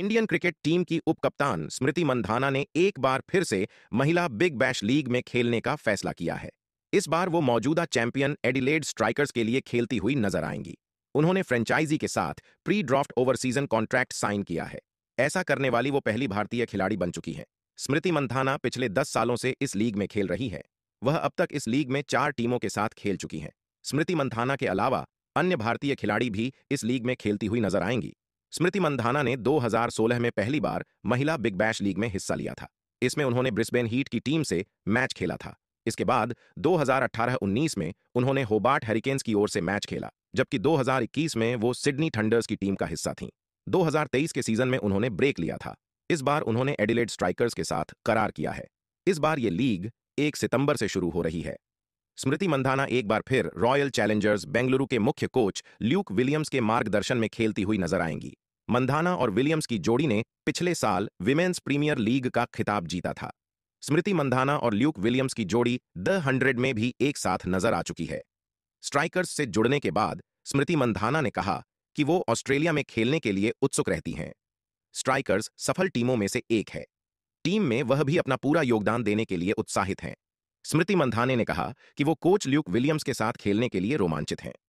Indian cricket team की उप कप्तान स्मृति मंधाना ने एक बार फिर से महिला बिग बैश लीग में खेलने का फैसला किया है इस बार वो मौजूदा चैंपियन एडिलेड स्ट्राइकर्स के लिए खेलती हुई नजर आएंगी उन्होंने फ्रेंचाइजी के साथ pre draft overseas contract sign किया है ऐसा करने वाली वो पहली भारतीय खिलाड़ी बन चुकी हैं स्मृति मंधाना पिछले दस सालों से इस लीग में खेल रही है वह अब तक इस लीग में चार टीमों के साथ खेल चुकी हैं स्मृति मंथाना के अलावा अन्य भारतीय खिलाड़ी भी इस लीग में खेलती हुई नजर आएंगी स्मृति मंधाना ने 2016 में पहली बार महिला बिग बैश लीग में हिस्सा लिया था इसमें उन्होंने ब्रिस्बेन हीट की टीम से मैच खेला था इसके बाद 2018-19 में उन्होंने होबार्ट हेरिकेन्स की ओर से मैच खेला जबकि 2021 में वो सिडनी थंडर्स की टीम का हिस्सा थीं 2023 के सीजन में उन्होंने ब्रेक लिया था इस बार उन्होंने एडिलेड स्ट्राइकर्स के साथ करार किया है इस बार ये लीग एक सितंबर से शुरू हो रही है स्मृति मंधाना एक बार फिर रॉयल चैलेंजर्स बेंगलुरु के मुख्य कोच ल्यूक विलियम्स के मार्गदर्शन में खेलती हुई नजर आएंगी मंधाना और विलियम्स की जोड़ी ने पिछले साल विमेन्स प्रीमियर लीग का खिताब जीता था स्मृति मंधाना और ल्यूक विलियम्स की जोड़ी द हंड्रेड में भी एक साथ नजर आ चुकी है स्ट्राइकर्स से जुड़ने के बाद स्मृति मंधाना ने कहा कि वो ऑस्ट्रेलिया में खेलने के लिए उत्सुक रहती हैं स्ट्राइकर्स सफल टीमों में से एक है टीम में वह भी अपना पूरा योगदान देने के लिए उत्साहित हैं स्मृति मंधाने ने कहा कि वो कोच ल्यूक विलियम्स के साथ खेलने के लिए रोमांचित हैं